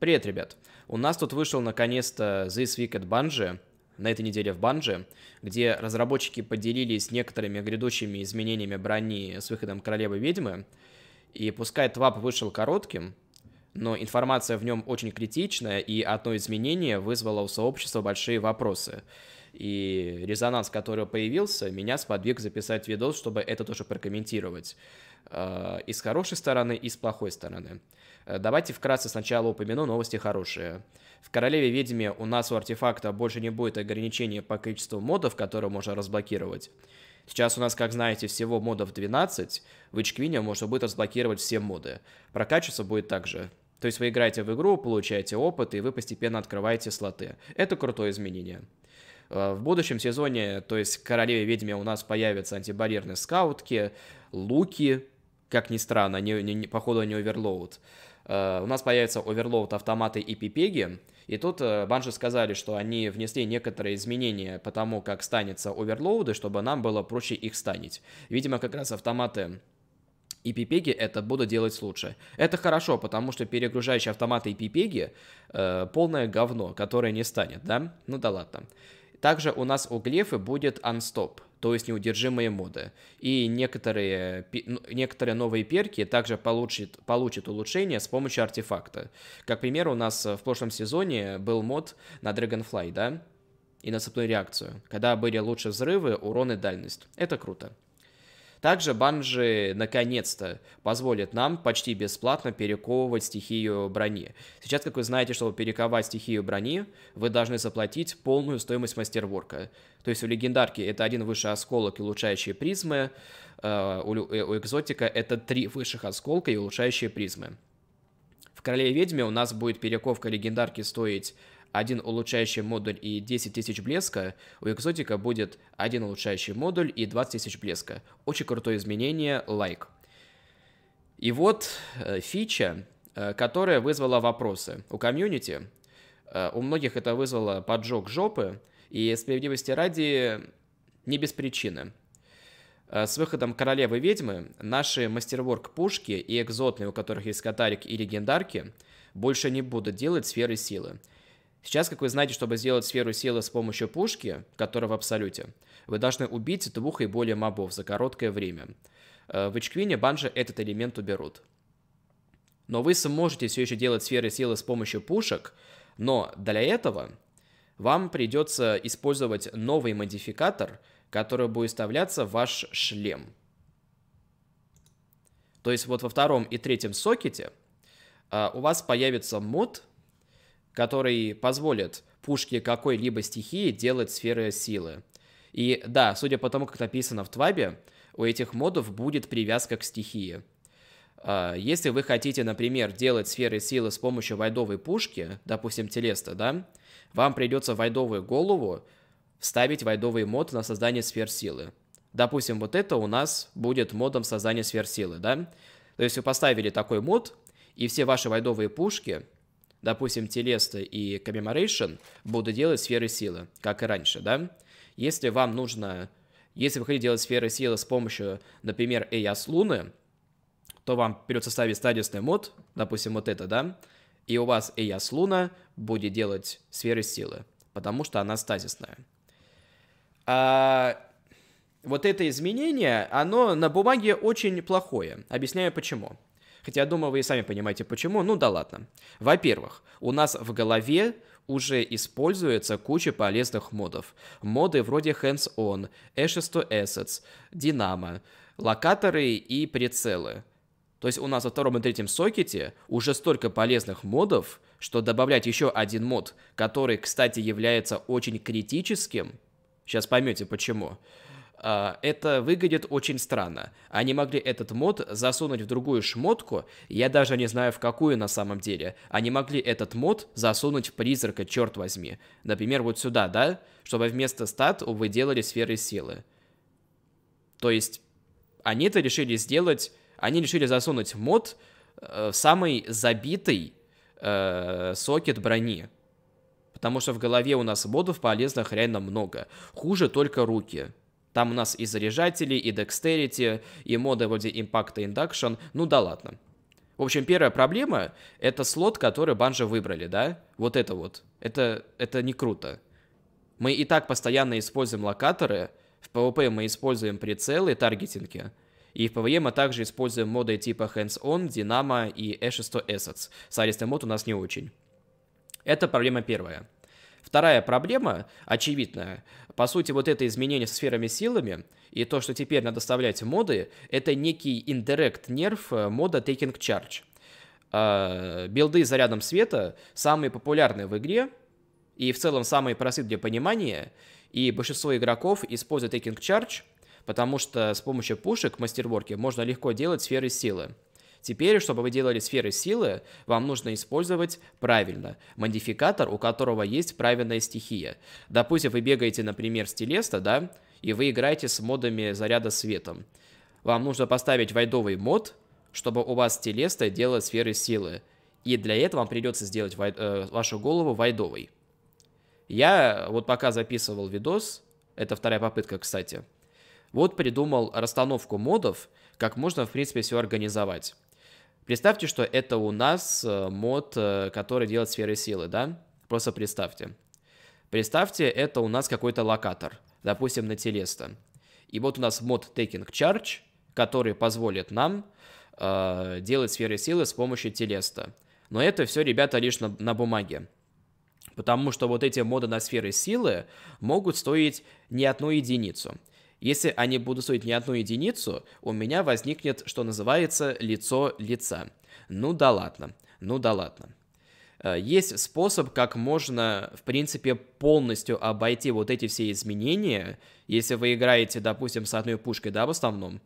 Привет, ребят! У нас тут вышел наконец-то This Week at Bungie, на этой неделе в Банже, где разработчики поделились некоторыми грядущими изменениями брони с выходом Королевы Ведьмы. И пускай твап вышел коротким, но информация в нем очень критичная, и одно изменение вызвало у сообщества большие вопросы. И резонанс, который появился, меня сподвиг записать видос, чтобы это тоже прокомментировать. Э, и с хорошей стороны, и с плохой стороны. Э, давайте вкратце сначала упомяну новости хорошие. В Королеве Ведьме у нас у артефакта больше не будет ограничения по количеству модов, которые можно разблокировать. Сейчас у нас, как знаете, всего модов 12. В Ичквине можно будет разблокировать все моды. Прокачиваться будет также. То есть вы играете в игру, получаете опыт, и вы постепенно открываете слоты. Это крутое изменение. Э, в будущем сезоне, то есть Королеве Ведьме у нас появятся антибарьерные скаутки, луки, как ни странно, не, не, походу не оверлоуд. Э, у нас появятся оверлоуд автоматы и пипеги. И тут э, банжи сказали, что они внесли некоторые изменения по тому, как станется оверлоуды, чтобы нам было проще их станить. Видимо, как раз автоматы и пипеги это буду делать лучше. Это хорошо, потому что перегружающие автоматы и пипеги э, полное говно, которое не станет, да? Ну да ладно. Также у нас у глефы будет unstop то есть неудержимые моды. И некоторые, ну, некоторые новые перки также получат, получат улучшение с помощью артефакта. Как пример, у нас в прошлом сезоне был мод на Dragonfly, да? И на цепную реакцию, когда были лучше взрывы, урон и дальность. Это круто. Также банжи наконец-то позволит нам почти бесплатно перековывать стихию брони. Сейчас, как вы знаете, чтобы перековать стихию брони, вы должны заплатить полную стоимость мастерворка. То есть у легендарки это один высший осколок и улучшающие призмы, э, э, у экзотика это три высших осколка и улучшающие призмы. В Короле Ведьме у нас будет перековка легендарки стоить один улучшающий модуль и 10 тысяч блеска, у экзотика будет один улучшающий модуль и 20 тысяч блеска. Очень крутое изменение, лайк. И вот э, фича, э, которая вызвала вопросы у комьюнити. Э, у многих это вызвало поджог жопы, и справедливости ради не без причины. С выходом королевы ведьмы наши мастерворк пушки и экзотные, у которых есть катарик и легендарки, больше не будут делать сферы силы. Сейчас, как вы знаете, чтобы сделать сферу силы с помощью пушки, которая в абсолюте, вы должны убить двух и более мобов за короткое время. Э, в Ичквине банжи этот элемент уберут. Но вы сможете все еще делать сферы силы с помощью пушек, но для этого вам придется использовать новый модификатор, который будет вставляться в ваш шлем. То есть вот во втором и третьем сокете э, у вас появится мод – который позволит пушке какой-либо стихии делать сферы силы. И да, судя по тому, как написано в твабе, у этих модов будет привязка к стихии. А, если вы хотите, например, делать сферы силы с помощью вайдовой пушки, допустим, телеста, да, вам придется вайдовую голову вставить вайдовый мод на создание сфер силы. Допустим, вот это у нас будет модом создания сфер силы, да? То есть вы поставили такой мод, и все ваши вайдовые пушки Допустим, Телеста и Commemoration буду делать сферы силы, как и раньше, да? Если вам нужно... Если вы хотите делать сферы силы с помощью, например, Эйас Луны, то вам придется ставить стадисный мод, допустим, вот это, да? И у вас Эйас Луна будет делать сферы силы, потому что она стазисная. А вот это изменение, оно на бумаге очень плохое. Объясняю почему. Хотя, я думаю, вы и сами понимаете, почему. Ну да ладно. Во-первых, у нас в голове уже используется куча полезных модов. Моды вроде Hands On, Ashes to Assets, Dynamo, локаторы и прицелы. То есть у нас во втором и третьем сокете уже столько полезных модов, что добавлять еще один мод, который, кстати, является очень критическим, сейчас поймете почему, а, это выглядит очень странно. Они могли этот мод засунуть в другую шмотку, я даже не знаю в какую на самом деле. Они могли этот мод засунуть в призрака, черт возьми. Например, вот сюда, да? Чтобы вместо стат вы делали сферы силы. То есть, они это решили сделать, они решили засунуть мод э, в самый забитый э, сокет брони. Потому что в голове у нас модов полезных реально много. Хуже только руки. Там у нас и заряжатели, и декстерити, и моды вроде Impact и Induction. Ну да ладно. В общем, первая проблема — это слот, который банжа выбрали, да? Вот это вот. Это, это не круто. Мы и так постоянно используем локаторы. В PvP мы используем прицелы, таргетинги. И в PvE мы также используем моды типа Hands-On, Dynamo и Ashes to Assets. Соответственно, мод у нас не очень. Это проблема первая. Вторая проблема, очевидная, по сути, вот это изменение с сферами силами и то, что теперь надо вставлять моды, это некий индирект нерв э, мода Taking Charge. Э, билды зарядом света самые популярные в игре и в целом самые простые для понимания, и большинство игроков используют Taking Charge, потому что с помощью пушек в мастерворке можно легко делать сферы силы. Теперь, чтобы вы делали сферы силы, вам нужно использовать правильно модификатор, у которого есть правильная стихия. Допустим, вы бегаете, например, с телеста, да, и вы играете с модами заряда светом. Вам нужно поставить вайдовый мод, чтобы у вас телеста делала сферы силы. И для этого вам придется сделать вай... э, вашу голову вайдовой. Я вот пока записывал видос, это вторая попытка, кстати, вот придумал расстановку модов, как можно, в принципе, все организовать. Представьте, что это у нас э, мод, э, который делает сферы силы, да? Просто представьте. Представьте, это у нас какой-то локатор, допустим, на телеста. И вот у нас мод Taking Charge, который позволит нам э, делать сферы силы с помощью телеста. Но это все, ребята, лишь на, на бумаге. Потому что вот эти моды на сферы силы могут стоить не одну единицу. Если они будут стоить не одну единицу, у меня возникнет, что называется, лицо лица. Ну да ладно, ну да ладно. Э, есть способ, как можно, в принципе, полностью обойти вот эти все изменения, если вы играете, допустим, с одной пушкой, да, в основном.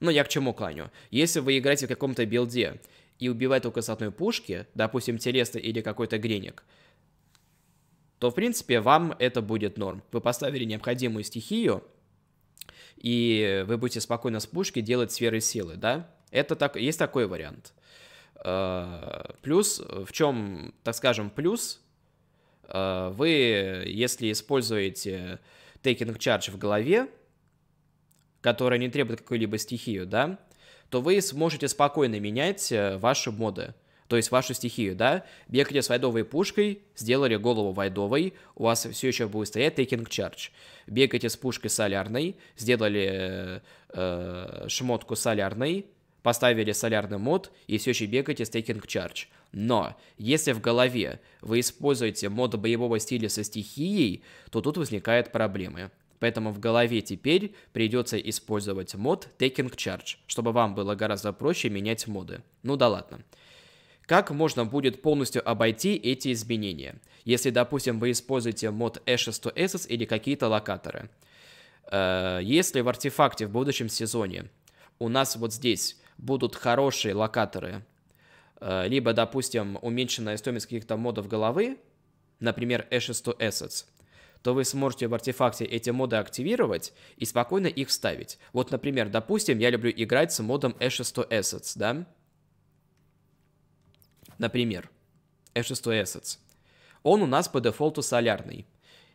Но ну, я к чему кланю? Если вы играете в каком-то билде и убиваете только с одной пушки, допустим, телесно или какой-то греник, то, в принципе, вам это будет норм. Вы поставили необходимую стихию, и вы будете спокойно с пушки делать сферы силы, да? Это так, есть такой вариант. Э, плюс, в чем, так скажем, плюс, э, вы, если используете taking charge в голове, которая не требует какой либо стихию, да, то вы сможете спокойно менять э, ваши моды то есть вашу стихию, да, бегайте с вайдовой пушкой, сделали голову вайдовой, у вас все еще будет стоять taking charge. Бегайте с пушкой солярной, сделали э, э шмотку солярной, поставили солярный мод и все еще бегаете с Taking Charge. Но если в голове вы используете мод боевого стиля со стихией, то тут возникают проблемы. Поэтому в голове теперь придется использовать мод Taking Charge, чтобы вам было гораздо проще менять моды. Ну да ладно. Как можно будет полностью обойти эти изменения, если, допустим, вы используете мод Ashes2Ashes э или какие-то локаторы? Э, если в артефакте в будущем сезоне у нас вот здесь будут хорошие локаторы, э, либо, допустим, уменьшенная стоимость каких-то модов головы, например, Ashes2 Assets, то вы сможете в артефакте эти моды активировать и спокойно их вставить. Вот, например, допустим, я люблю играть с модом Ashes to Assets, да? Например, E6 Assets. Он у нас по дефолту солярный.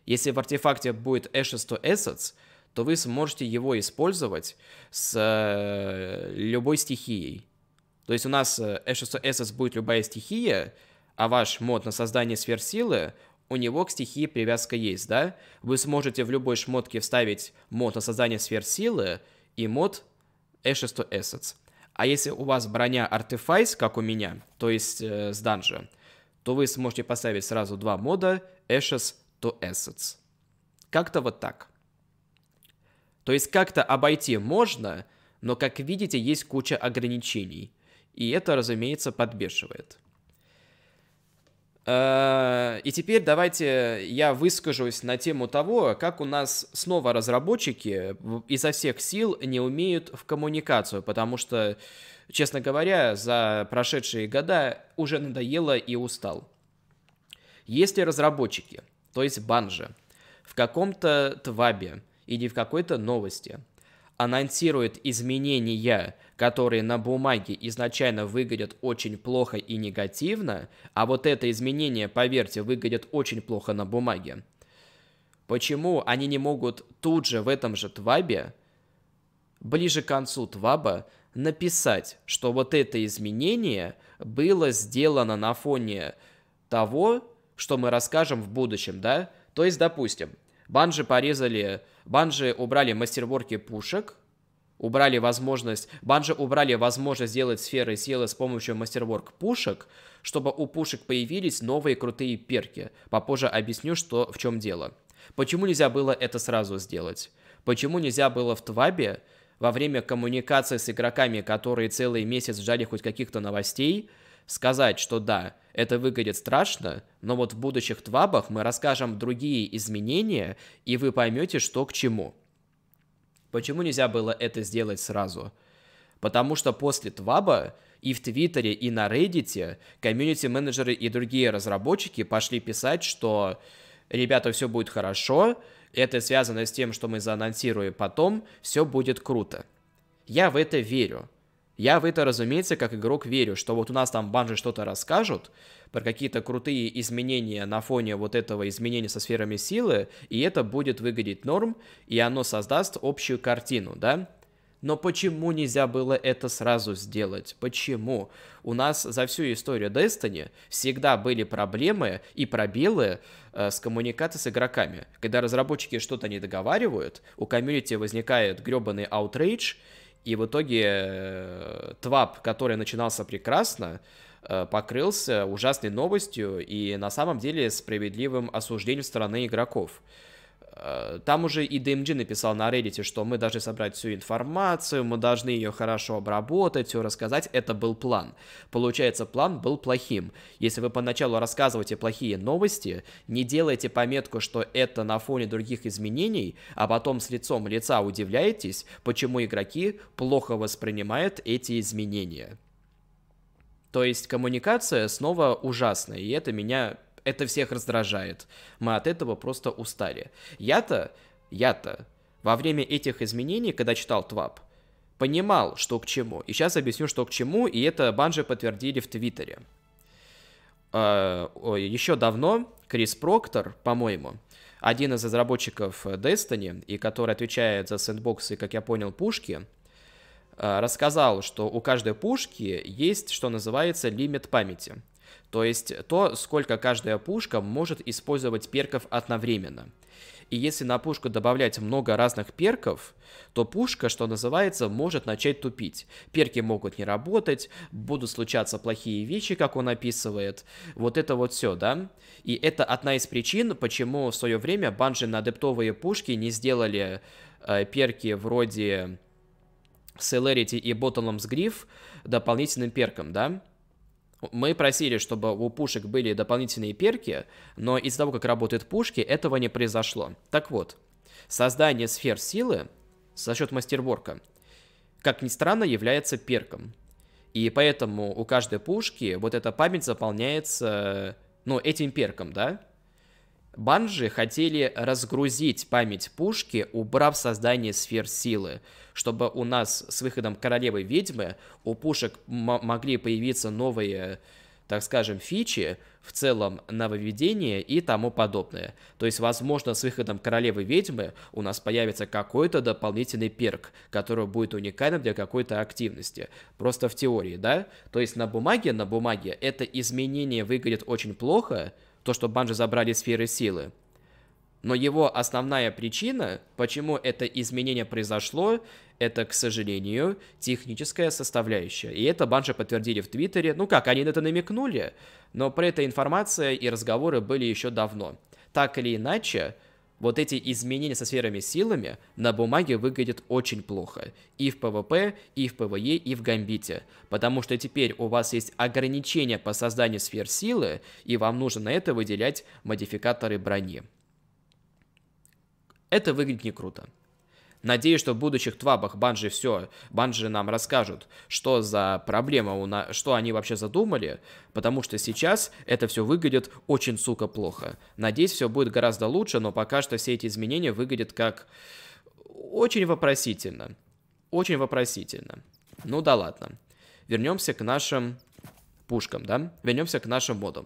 Если в артефакте будет E6 Assets, то вы сможете его использовать с э, любой стихией. То есть у нас э, E6 Assets будет любая стихия, а ваш мод на создание сфер у него к стихии привязка есть, да? Вы сможете в любой шмотке вставить мод на создание сфер и мод E6 Assets. А если у вас броня артефайс, как у меня, то есть э, с данжа, то вы сможете поставить сразу два мода Ashes to Assets. Как-то вот так. То есть как-то обойти можно, но, как видите, есть куча ограничений. И это, разумеется, подбешивает. Э, и теперь давайте я выскажусь на тему того, как у нас снова разработчики изо всех сил не умеют в коммуникацию, потому что, честно говоря, за прошедшие года уже надоело и устал. Если разработчики, то есть банжи, в каком-то твабе или в какой-то новости – анонсирует изменения, которые на бумаге изначально выглядят очень плохо и негативно, а вот это изменение, поверьте, выглядит очень плохо на бумаге. Почему они не могут тут же в этом же твабе, ближе к концу тваба, написать, что вот это изменение было сделано на фоне того, что мы расскажем в будущем, да? То есть, допустим, Банжи порезали, банжи убрали мастерворки пушек, убрали возможность, банжи убрали возможность сделать сферы силы с помощью мастерворк пушек, чтобы у пушек появились новые крутые перки. Попозже объясню, что в чем дело. Почему нельзя было это сразу сделать? Почему нельзя было в Твабе во время коммуникации с игроками, которые целый месяц ждали хоть каких-то новостей, сказать, что да, это выглядит страшно, но вот в будущих твабах мы расскажем другие изменения, и вы поймете, что к чему. Почему нельзя было это сделать сразу? Потому что после тваба и в Твиттере, и на Reddit комьюнити-менеджеры и другие разработчики пошли писать, что «ребята, все будет хорошо», это связано с тем, что мы заанонсируем потом, все будет круто. Я в это верю. Я в это, разумеется, как игрок верю, что вот у нас там банжи что-то расскажут, про какие-то крутые изменения на фоне вот этого изменения со сферами силы, и это будет выглядеть норм, и оно создаст общую картину, да? Но почему нельзя было это сразу сделать? Почему? У нас за всю историю Destiny всегда были проблемы и пробелы э, с коммуникацией с игроками. Когда разработчики что-то не договаривают, у комьюнити возникает гребаный аутрейдж, и в итоге э, твап, который начинался прекрасно, э, покрылся ужасной новостью и на самом деле справедливым осуждением стороны игроков. Э, там уже и DMG написал на Reddit, что мы должны собрать всю информацию, мы должны ее хорошо обработать, все рассказать. Это был план. Получается, план был плохим. Если вы поначалу рассказываете плохие новости, не делайте пометку, что это на фоне других изменений, а потом с лицом лица удивляетесь, почему игроки плохо воспринимают эти изменения. То есть коммуникация снова ужасная, и это меня это всех раздражает. Мы от этого просто устали. Я-то, я-то во время этих изменений, когда читал ТВАП, понимал, что к чему. И сейчас объясню, что к чему, и это банжи подтвердили в Твиттере. А, еще давно Крис Проктор, по-моему, один из разработчиков Destiny, и который отвечает за сэндбоксы, как я понял, пушки, а, рассказал, что у каждой пушки есть, что называется, лимит памяти – то есть то, сколько каждая пушка может использовать перков одновременно. И если на пушку добавлять много разных перков, то пушка, что называется, может начать тупить. Перки могут не работать, будут случаться плохие вещи, как он описывает. Вот это вот все, да? И это одна из причин, почему в свое время банжи на адептовые пушки не сделали э, перки вроде Celerity и Bottomless Griff дополнительным перком, да? Мы просили, чтобы у пушек были дополнительные перки, но из-за того, как работают пушки, этого не произошло. Так вот, создание сфер силы за счет мастерворка, как ни странно, является перком. И поэтому у каждой пушки вот эта память заполняется, ну, этим перком, да? Банжи хотели разгрузить память пушки, убрав создание сфер силы, чтобы у нас с выходом королевы ведьмы у пушек могли появиться новые, так скажем, фичи, в целом нововведения и тому подобное. То есть, возможно, с выходом королевы ведьмы у нас появится какой-то дополнительный перк, который будет уникальным для какой-то активности. Просто в теории, да? То есть на бумаге, на бумаге это изменение выглядит очень плохо, то, что Банжи забрали сферы силы. Но его основная причина, почему это изменение произошло, это, к сожалению, техническая составляющая. И это Банжи подтвердили в Твиттере. Ну как, они на это намекнули, но про это информация и разговоры были еще давно. Так или иначе, вот эти изменения со сферами силами на бумаге выглядят очень плохо. И в ПВП, и в ПВЕ, и в Гамбите. Потому что теперь у вас есть ограничения по созданию сфер силы, и вам нужно на это выделять модификаторы брони. Это выглядит не круто. Надеюсь, что в будущих твабах Банжи все, Банжи нам расскажут, что за проблема, у на... что они вообще задумали, потому что сейчас это все выглядит очень, сука, плохо. Надеюсь, все будет гораздо лучше, но пока что все эти изменения выглядят как очень вопросительно. Очень вопросительно. Ну да ладно. Вернемся к нашим пушкам, да? Вернемся к нашим модам.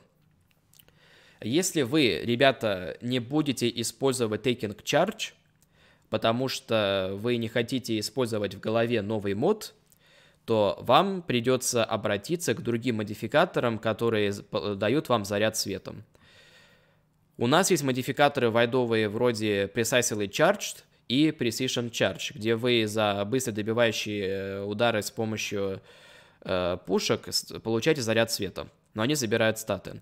Если вы, ребята, не будете использовать Taking Charge, потому что вы не хотите использовать в голове новый мод, то вам придется обратиться к другим модификаторам, которые дают вам заряд светом. У нас есть модификаторы вайдовые вроде Precisely Charged и Precision Charge, где вы за быстро добивающие э, удары с помощью э, пушек получаете заряд света, но они забирают статы.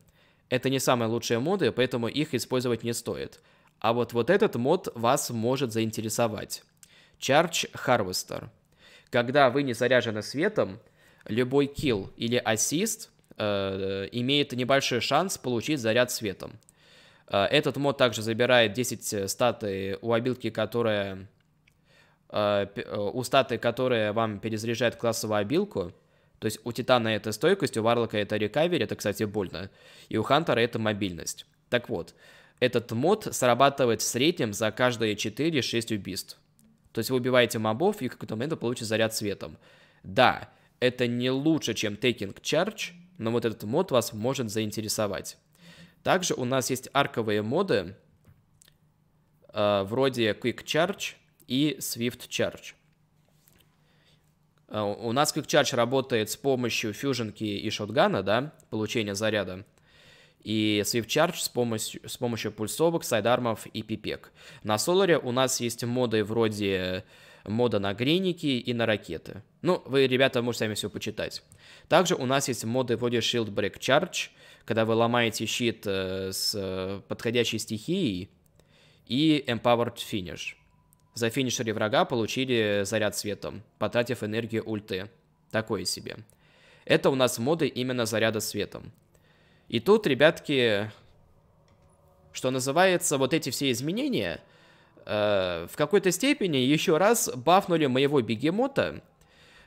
Это не самые лучшие моды, поэтому их использовать не стоит. А вот, вот этот мод вас может заинтересовать. Charge Harvester. Когда вы не заряжены светом, любой килл или ассист э, имеет небольшой шанс получить заряд светом. Э, этот мод также забирает 10 э, статы у обилки, которая э, э, у статы, которая вам перезаряжает классовую обилку. То есть у Титана это стойкость, у Варлока это рекавери, это, кстати, больно. И у Хантера это мобильность. Так вот, этот мод срабатывает в среднем за каждые 4-6 убийств. То есть вы убиваете мобов и в какой-то момент вы получите заряд светом. Да, это не лучше, чем Taking Charge, но вот этот мод вас может заинтересовать. Также у нас есть арковые моды, э, вроде Quick Charge и Swift Charge. Э, у нас Quick Charge работает с помощью фьюженки и шотгана, да, получения заряда – и Swift Charge с помощью, с помощью пульсовок, сайдармов и пипек. На Solar у нас есть моды вроде э, мода на гриники и на ракеты. Ну, вы, ребята, можете сами все почитать. Также у нас есть моды вроде Shield Break Charge, когда вы ломаете щит э, с э, подходящей стихией, и Empowered Finish. За финишере врага получили заряд светом, потратив энергию ульты. Такое себе. Это у нас моды именно заряда светом. И тут, ребятки, что называется, вот эти все изменения э, в какой-то степени еще раз бафнули моего бегемота,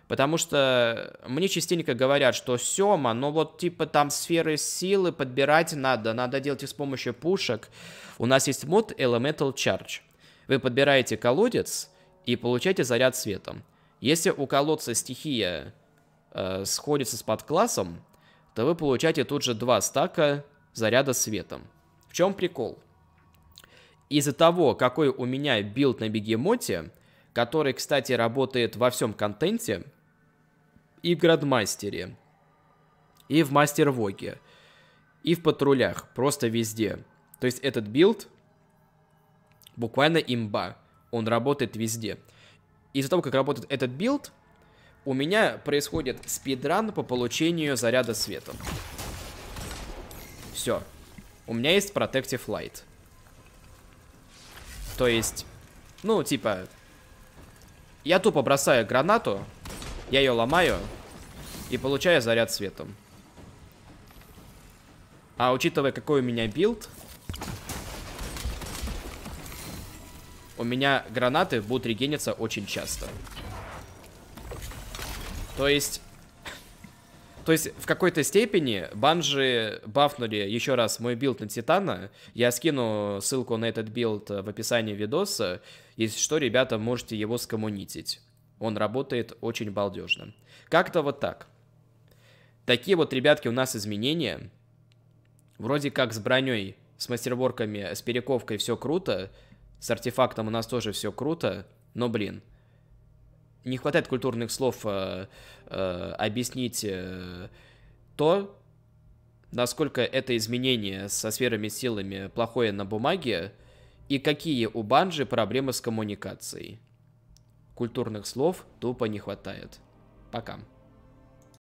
Потому что мне частенько говорят, что Сёма, ну вот типа там сферы силы подбирать надо, надо делать их с помощью пушек. У нас есть мод Elemental Charge. Вы подбираете колодец и получаете заряд светом. Если у колодца стихия э, сходится с подклассом, то вы получаете тут же два стака заряда светом. В чем прикол? Из-за того, какой у меня билд на бегемоте, который, кстати, работает во всем контенте, и в градмастере, и в мастервоге, и в патрулях, просто везде. То есть этот билд буквально имба, он работает везде. Из-за того, как работает этот билд, у меня происходит спидран по получению заряда светом. Все. У меня есть Protective Light. То есть, ну, типа, я тупо бросаю гранату, я ее ломаю и получаю заряд светом. А учитывая, какой у меня билд, у меня гранаты будут регениться очень часто. То есть... То есть, в какой-то степени банжи бафнули еще раз мой билд на Титана. Я скину ссылку на этот билд в описании видоса. Если что, ребята, можете его скоммунитить. Он работает очень балдежно. Как-то вот так. Такие вот, ребятки, у нас изменения. Вроде как с броней, с мастерворками, с перековкой все круто. С артефактом у нас тоже все круто. Но, блин, не хватает культурных слов э, э, объяснить э, то, насколько это изменение со сферами силами плохое на бумаге, и какие у Банжи проблемы с коммуникацией. Культурных слов тупо не хватает. Пока.